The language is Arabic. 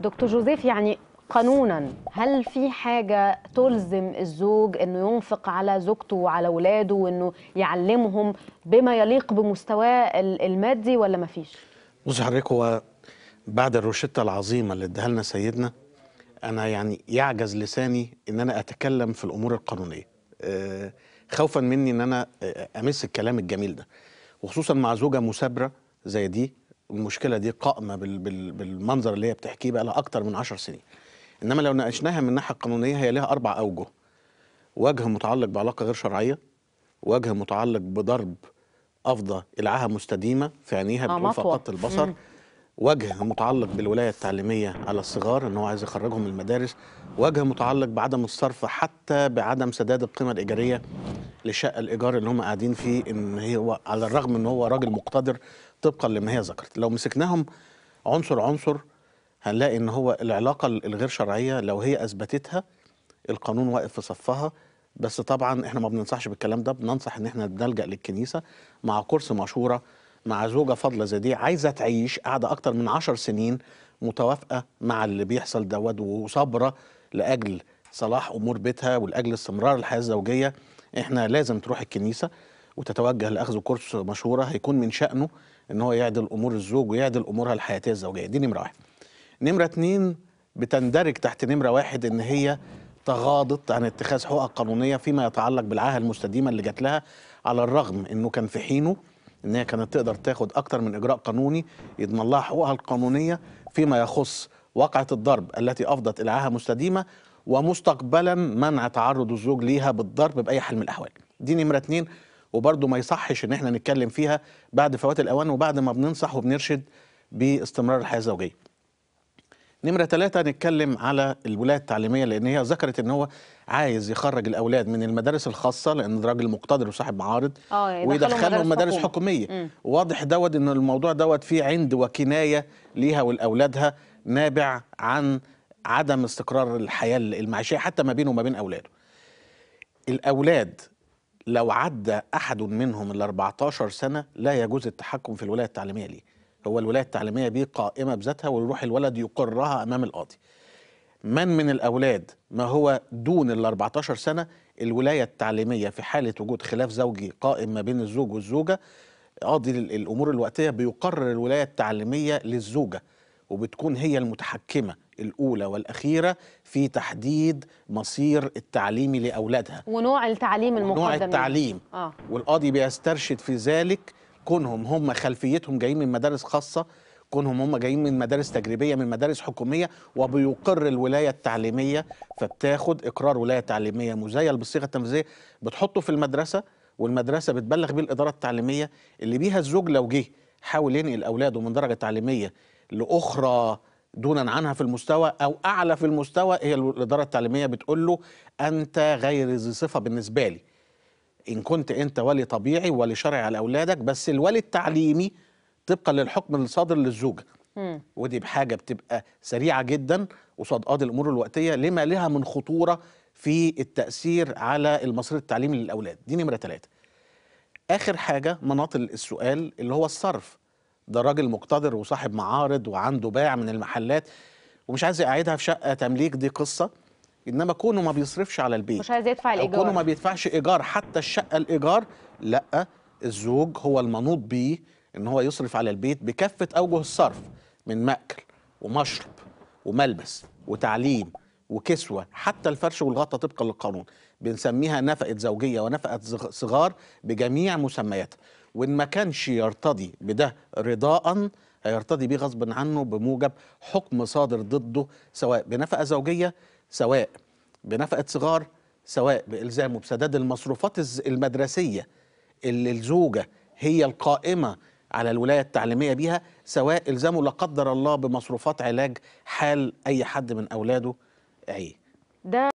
دكتور جوزيف يعني قانونا هل في حاجة تلزم الزوج انه ينفق على زوجته وعلى أولاده وانه يعلمهم بما يليق بمستواه المادي ولا ما فيش؟ بص حضرتك هو بعد الروشتة العظيمة اللي اداها لنا سيدنا انا يعني يعجز لساني ان انا اتكلم في الامور القانونية آه، خوفا مني ان انا آه، امس الكلام الجميل ده وخصوصا مع زوجة مثابرة زي دي المشكله دي قائمه بالمنظر اللي هي بتحكيه بقى لها اكتر من 10 سنين انما لو ناقشناها من الناحيه القانونيه هي لها اربع اوجه وجه متعلق بعلاقه غير شرعيه وجه متعلق بضرب أفضى العاها مستديمه في عينيها آه، فقط البصر مم. وجه متعلق بالولايه التعليميه على الصغار ان هو عايز يخرجهم من المدارس وجه متعلق بعدم الصرف حتى بعدم سداد القيمه الايجاريه لشقه الايجار اللي هم قاعدين فيه ان هي على الرغم ان هو راجل مقتدر طبقا لما هي ذكرت لو مسكناهم عنصر عنصر هنلاقي ان هو العلاقه الغير شرعيه لو هي اثبتتها القانون واقف في صفها بس طبعا احنا ما بننصحش بالكلام ده بننصح ان احنا نلجا للكنيسه مع كرسي مشوره مع زوجه فاضله زي دي عايزه تعيش قاعده اكتر من عشر سنين متوافقه مع اللي بيحصل دوت وصابره لاجل صلاح امور بيتها ولاجل استمرار الحياه الزوجيه احنا لازم تروح الكنيسه وتتوجه لاخذ كورس مشوره هيكون من شانه ان هو يعدل امور الزوج ويعدل امورها الحياتيه الزوجيه دي نمره واحد. نمره اتنين بتندرج تحت نمره واحد ان هي تغاضت عن اتخاذ حقوق قانونيه فيما يتعلق بالعاهه المستديمه اللي جات لها على الرغم انه كان في حينه ان هي كانت تقدر تاخد اكتر من اجراء قانوني يضمن لها حقوقها القانونيه فيما يخص وقعه الضرب التي افضت الى عاهه مستديمه ومستقبلا منع تعرض الزوج ليها بالضرب باي حال من الاحوال دي نمره اتنين وبرضه ما يصحش ان احنا نتكلم فيها بعد فوات الاوان وبعد ما بننصح وبنرشد باستمرار الحياه الزوجيه نمرة ثلاثة نتكلم على الولاية التعليمية لأن هي ذكرت إن هو عايز يخرج الأولاد من المدارس الخاصة لأن راجل مقتدر وصاحب معارض آه، يعني ويدخلهم مدارس حكومية مم. واضح دوت إن الموضوع دوت فيه عند وكناية ليها ولأولادها نابع عن عدم استقرار الحياه المعيشيه حتى ما بينه وما بين اولاده. الاولاد لو عدى احد منهم ال 14 سنه لا يجوز التحكم في الولايه التعليميه ليه. هو الولايه التعليميه دي قائمه بذاتها ويروح الولد يقرها امام القاضي. من من الاولاد ما هو دون ال 14 سنه الولايه التعليميه في حاله وجود خلاف زوجي قائم ما بين الزوج والزوجه قاضي الامور الوقتيه بيقرر الولايه التعليميه للزوجه وبتكون هي المتحكمه الأولى والأخيرة في تحديد مصير التعليمي لأولادها ونوع التعليم المقدم نوع يعني. التعليم آه. والقاضي بيسترشد في ذلك كونهم هم خلفيتهم جايين من مدارس خاصة كونهم هم جايين من مدارس تجريبية من مدارس حكومية وبيقر الولاية التعليمية فبتاخد إقرار ولاية تعليمية مزيل بالصيغة التنفيذية بتحطه في المدرسة والمدرسة بتبلغ بيه الإدارة التعليمية اللي بيها الزوج لو جه حاول ينقل أولاده من درجة تعليمية لأخرى دونا عنها في المستوى او اعلى في المستوى هي الاداره التعليميه بتقول له انت غير ذي صفه بالنسبه لي ان كنت انت ولي طبيعي ولي شرعي على اولادك بس الولي التعليمي طبقا للحكم الصادر للزوجه ودي بحاجه بتبقى سريعه جدا قصاد قاضي الامور الوقتيه لما لها من خطوره في التاثير على المصير التعليمي للاولاد دي نمره ثلاثه اخر حاجه مناط السؤال اللي هو الصرف ده راجل مقتدر وصاحب معارض وعنده باع من المحلات ومش عايز يقعدها في شقه تمليك دي قصه انما كونه ما بيصرفش على البيت مش عايز يدفع الايجار كونه ما بيدفعش ايجار حتى الشقه الايجار لا الزوج هو المنوط بيه ان هو يصرف على البيت بكافه اوجه الصرف من ماكل ومشرب وملبس وتعليم وكسوه حتى الفرش والغطا طبقا للقانون بنسميها نفقه زوجيه ونفقه صغار بجميع مسمياتها وإن ما كانش يرتضي بده رضاء هيرتضي بيه غصب عنه بموجب حكم صادر ضده سواء بنفقة زوجية سواء بنفقة صغار سواء بإلزامه بسداد المصروفات المدرسية اللي الزوجة هي القائمة على الولاية التعليمية بيها سواء إلزامه لا قدر الله بمصروفات علاج حال أي حد من أولاده عيه ده